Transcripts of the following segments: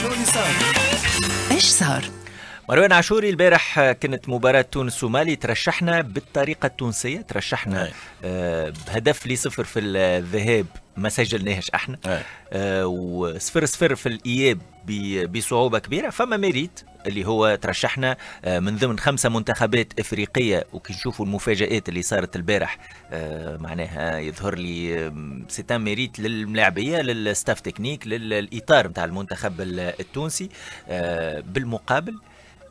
شو اللي صار؟ ايش صار؟ مروان عاشوري البارح كانت مباراة تونس ومالي ترشحنا بالطريقة التونسية ترشحنا آه بهدف لي صفر في الذهاب ما سجلناهش احنا آه وصفر صفر في الاياب بصعوبه كبيره فما ميريت اللي هو ترشحنا آه، من ضمن خمسة منتخبات إفريقية وكي نشوفوا المفاجآت اللي صارت البارح آه، معناها يظهر لي سيتان ميريت للملاعبية للستاف تكنيك للإطار نتاع المنتخب التونسي آه، بالمقابل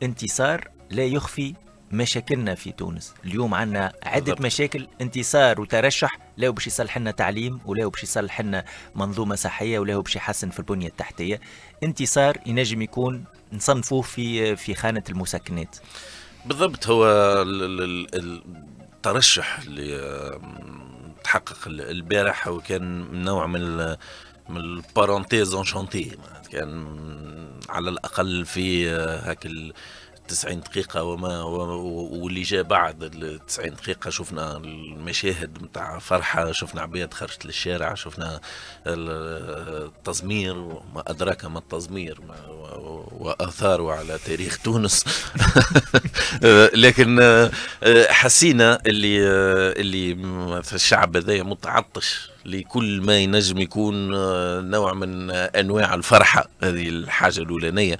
انتصار لا يخفي مشاكلنا في تونس اليوم عندنا عدة بالضبط. مشاكل انتصار وترشح لا باش يصلح لنا تعليم ولا باش يصلح لنا منظومة صحية ولا باش يحسن في البنية التحتية انتصار ينجم يكون نصنفوه في في خانة المسكنات بالضبط هو الترشح اللي تحقق البارح وكان نوع من من البارونتيز انشونتي كان على الاقل في آه، هاك ال 90 دقيقة وما واللي جاء بعد ال 90 دقيقة شفنا المشاهد نتاع فرحة شفنا عباد خرجت للشارع شفنا التزمير وما أدراك ما التزمير وآثاره على تاريخ تونس لكن آه، حسينا اللي آه، اللي الشعب هذايا متعطش لكل ما ينجم يكون آه، نوع من آه، انواع الفرحه هذه الحاجه الاولانيه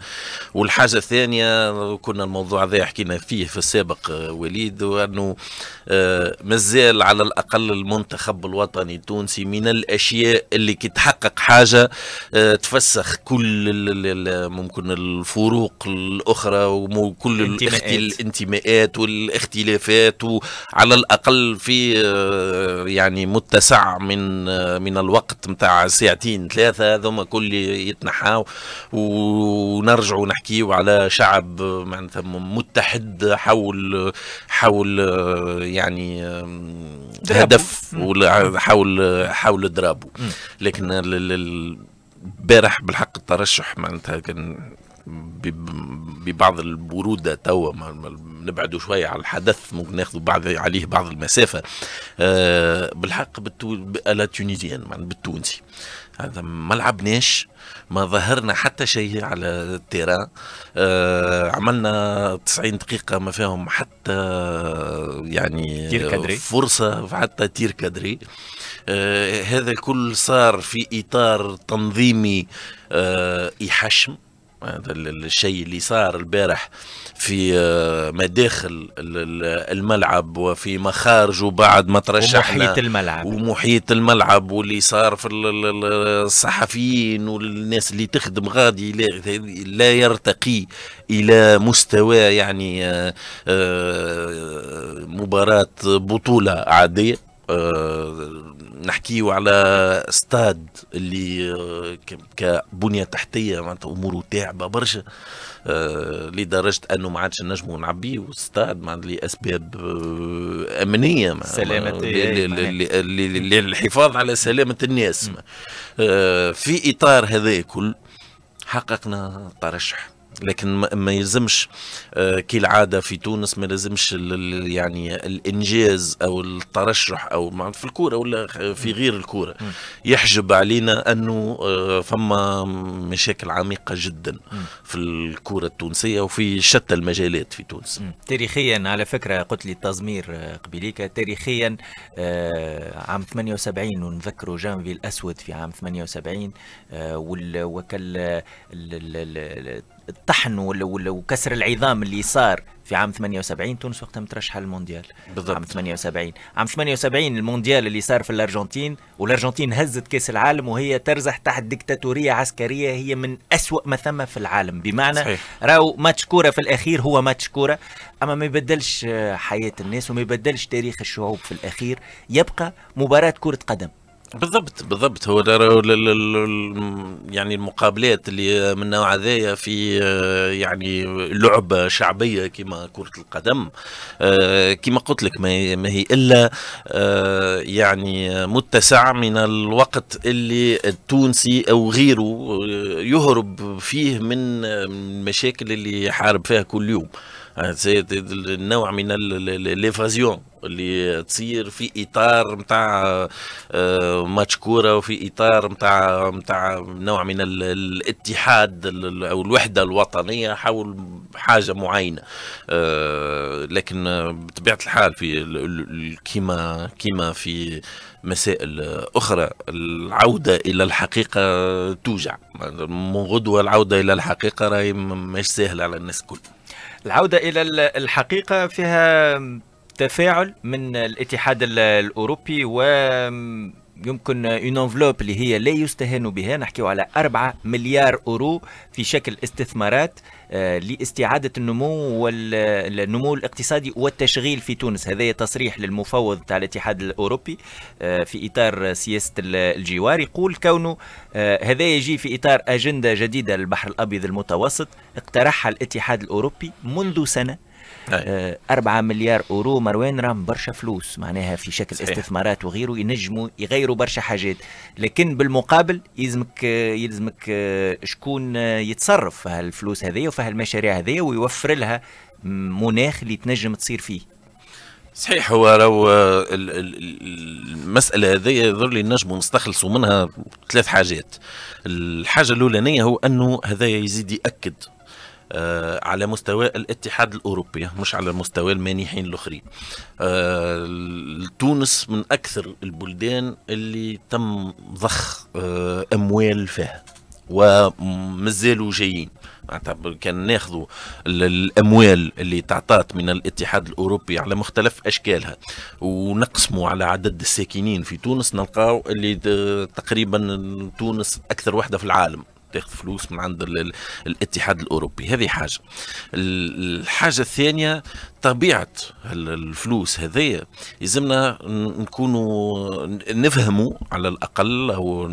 والحاجه الثانيه كنا الموضوع هذا حكينا فيه في السابق آه، وليد وانه مازال على الاقل المنتخب الوطني التونسي من الاشياء اللي كي تحقق حاجه تفسخ كل ممكن الفروق الاخرى وكل الانتماءات والاختلافات وعلى الاقل في يعني متسع من من الوقت نتاع ساعتين ثلاثه هذوما كل يتنحاو ونرجعوا نحكيوا على شعب معناتها متحد حول حول يعني هدف حول حول درابو لكن البارح بالحق الترشح معناتها كان ببعض البروده توا نبعدوا شويه على الحدث ممكن ناخذوا بعض عليه بعض المسافه آه، بالحق بالتونسي تونيزيان يعني بالتونسي هذا ما لعبناش ما ظهرنا حتى شيء على التيران آه عملنا 90 دقيقه ما فيهم حتى يعني تير كدري. فرصه حتى تير كدري آه هذا الكل صار في اطار تنظيمي آه يحشم هذا الشيء اللي صار البارح في آه، مداخل الملعب وفي مخارجه بعد ما ترشحنا ومحيط الملعب ومحيط الملعب واللي صار في الصحفيين والناس اللي تخدم غادي لا يرتقي الى مستوى يعني آه، آه، مباراه بطوله عاديه نحكيو على استاد اللي آه، كبنيه تحتيه معناتها اموره تعبه برشا آه، لدرجه انه ما عادش نجموا نعبيه استاد معناتها لاسباب آه، امنيه سلامه إيه، للحفاظ على سلامه الناس في اطار هذا كل حققنا ترشح لكن ما يلزمش آه، كالعاده في تونس ما يلزمش يعني الانجاز او الترشح او في الكوره ولا في غير الكوره يحجب علينا انه آه، فما مشاكل عميقه جدا في الكوره التونسيه وفي شتى المجالات في تونس تاريخيا على فكره قلت لي التزمير آه، قبيليك تاريخيا عام 78 ونذكروا جانفي الاسود في عام 78 وكل الطحن وكسر العظام اللي صار في عام 78 تونس وقتها مترشحه للمونديال بالضبط عام 78 عام 78 المونديال اللي صار في الارجنتين والارجنتين هزت كاس العالم وهي ترزح تحت ديكتاتوريه عسكريه هي من أسوأ ما ثم في العالم بمعنى راهو ماتش كوره في الاخير هو ماتش كوره اما ما يبدلش حياه الناس وما يبدلش تاريخ الشعوب في الاخير يبقى مباراه كره قدم بالضبط بالضبط هو يعني المقابلات اللي من نوع هذايا في آه، يعني لعبه شعبيه كما كره القدم آه، كما قلت لك ما هي الا آه، يعني متسع من الوقت اللي التونسي او غيره يهرب فيه من المشاكل اللي يحارب فيها كل يوم النوع من ليفازيون اللي تصير في اطار نتاع آه، ماتش كوره وفي اطار نتاع نتاع نوع من الاتحاد او الوحده الوطنيه حول حاجه معينه آه، لكن بطبيعه الحال في كيما كيما في مسائل اخرى العوده الى الحقيقه توجع من غدوه العوده الى الحقيقه راهي مش سهله على الناس الكل العودة إلى الحقيقة فيها تفاعل من الاتحاد الاوروبي و يمكن اون انفلوب اللي هي لا يستهان بها نحكيو على 4 مليار اورو في شكل استثمارات آه، لاستعاده النمو والنمو الاقتصادي والتشغيل في تونس هذا تصريح للمفوض تاع الاتحاد الاوروبي آه، في اطار سياسه الجوار يقول كونه آه، هذا يجي في اطار اجنده جديده للبحر الابيض المتوسط اقترحها الاتحاد الاوروبي منذ سنه أي. 4 آه، مليار اورو مروان راهم برشا فلوس معناها في شكل صحيح. استثمارات وغيره ينجموا يغيروا برشا حاجات لكن بالمقابل يلزمك يلزمك آه، شكون آه، يتصرف في هالفلوس هذه وفي هالمشاريع هذه ويوفر لها مناخ اللي تنجم تصير فيه صحيح هو لو المسألة هذه يظهر لي نجموا نستخلصوا منها ثلاث حاجات الحاجة الأولانية هو أنه هذا يزيد يأكد آه، على مستوى الاتحاد الاوروبي مش على مستوى المانحين الاخرين آه، تونس من اكثر البلدان اللي تم ضخ آه، اموال فيها ومازالوا جايين كان ناخذوا الاموال اللي تعطات من الاتحاد الاوروبي على مختلف اشكالها ونقسموا على عدد الساكنين في تونس نلقاو اللي تقريبا تونس اكثر وحده في العالم تاخذ فلوس من عند الاتحاد الاوروبي هذه حاجه الحاجه الثانيه طبيعه الفلوس هذيا يلزمنا نكونوا نفهموا على الاقل او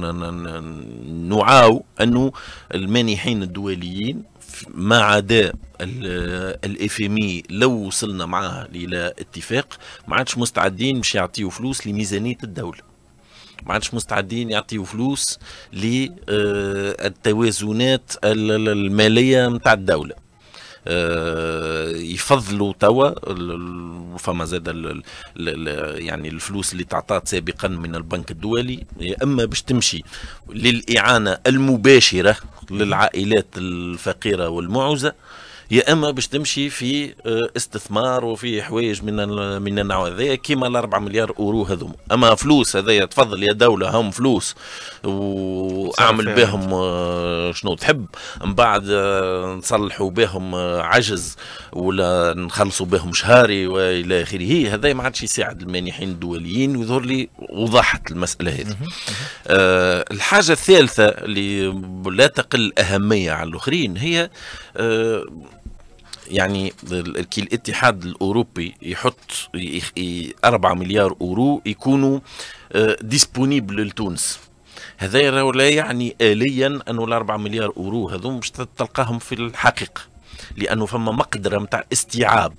نوعاو انه المانحين الدوليين ما عدا الاف ام لو وصلنا معاها الى اتفاق ما عادش مستعدين باش يعطيوا فلوس لميزانيه الدوله ما عادش مستعدين يعطيوا فلوس للتوازنات الماليه نتاع الدوله آه، يفضلوا توا فما زاد يعني الفلوس اللي تعطات سابقا من البنك الدولي يا اما باش تمشي للاعانه المباشره للعائلات الفقيره والمعوزه يا اما باش تمشي في آه، استثمار وفي حوايج من من النوع هذايا كيما ال 4 مليار اورو هذوما اما فلوس هذايا تفضل يا دوله هم فلوس واعمل بهم آه، شنو تحب من بعد آه، نصلحوا بهم عجز ولا نخلصوا بهم شهاري والى اخره هذا ما عادش يساعد المانحين الدوليين ويظهر لي وضحت المساله هذه الحاجه الثالثه اللي لا تقل اهميه على الاخرين هي يعني الاتحاد الاوروبي يحط 4 مليار اورو يكونوا ديسبونيبل آه، لتونس هذا لا يعني اليا انه 4 مليار اورو هذو مش تلقاهم في الحقيقه لانه فما مقدره نتاع استيعاب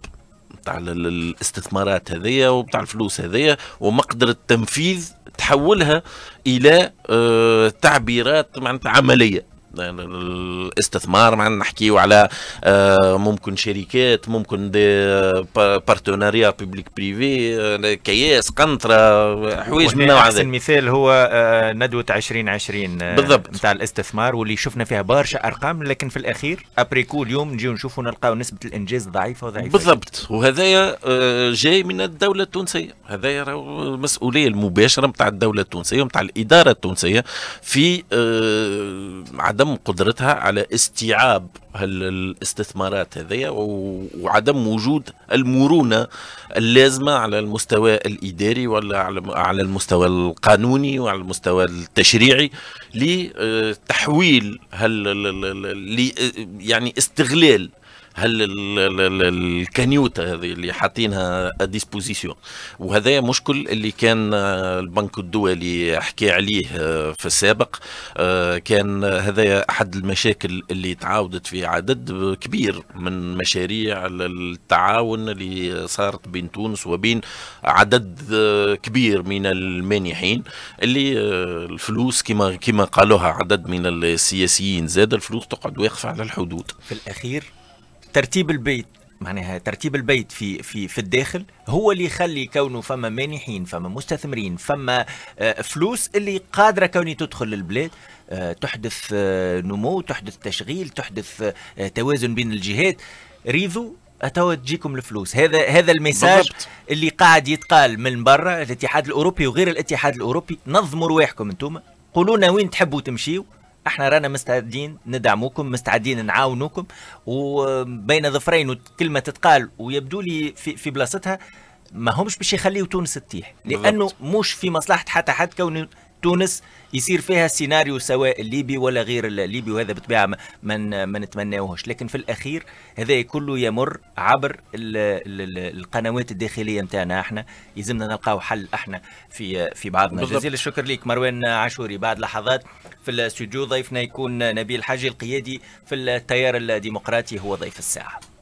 نتاع الاستثمارات هذيا وبتاع الفلوس هذيا ومقدره التنفيذ تحولها الى آه، تعبيرات معناتها عمليه الاستثمار معنا نحكيو على آه، ممكن شركات ممكن دي بارتناريا بيبليك بريفي كياس قنطره حوايج من النوع هذا المثال هو آه، ندوه 2020 آه، بالضبط نتاع الاستثمار واللي شفنا فيها برشا ارقام لكن في الاخير ابريكو اليوم نجيو نشوفوا نلقاو نسبه الانجاز ضعيفه وضعيفه بالضبط وهذايا جاي من الدوله التونسيه هذايا المسؤوليه المباشره نتاع الدوله التونسيه نتاع الاداره التونسيه في عدم عدم قدرتها على استيعاب الاستثمارات هذه وعدم وجود المرونة اللازمة على المستوى الإداري ولا على المستوى القانوني وعلى المستوى التشريعي لتحويل يعني استغلال هل الكنيوتا هذه اللي حاطينها ديسبوزيسيون وهذا مشكل اللي كان آه، البنك الدولي حكى عليه آه، في السابق آه، كان هذا احد المشاكل اللي تعاودت في عدد كبير من مشاريع التعاون اللي صارت بين تونس وبين عدد كبير من المانحين اللي الفلوس كما كما قالوها عدد من السياسيين زاد الفلوس تقعد واقفه على الحدود في الاخير ترتيب البيت معناها ترتيب البيت في في في الداخل هو اللي يخلي كونه فما مانحين فما مستثمرين فما آه، فلوس اللي قادره كوني تدخل للبلاد آه، تحدث آه، نمو تحدث تشغيل تحدث توازن بين الجهات ريضوا اتوا تجيكم الفلوس هذا هذا الميساج اللي قاعد يتقال من برا الاتحاد الاوروبي وغير الاتحاد الاوروبي نظموا رواحكم انتم قولوا لنا وين تحبوا تمشيوا احنا رانا مستعدين ندعموكم مستعدين نعاونوكم وبين ظفرين كلمه تتقال ويبدو لي في, في بلاصتها ما همش باش يخليو تونس تطيح لانه مش في مصلحه حتى حد كون تونس يصير فيها سيناريو سواء الليبي ولا غير الليبي وهذا بطبيعه ما ما نتمناوهش لكن في الاخير هذا كله يمر عبر الـ الـ القنوات الداخليه نتاعنا احنا يلزمنا نلقاو حل احنا في في بعضنا جزيل الشكر ليك مروان عاشوري بعد لحظات في الاستوديو ضيفنا يكون نبيل حاجي القيادي في التيار الديمقراطي هو ضيف الساعه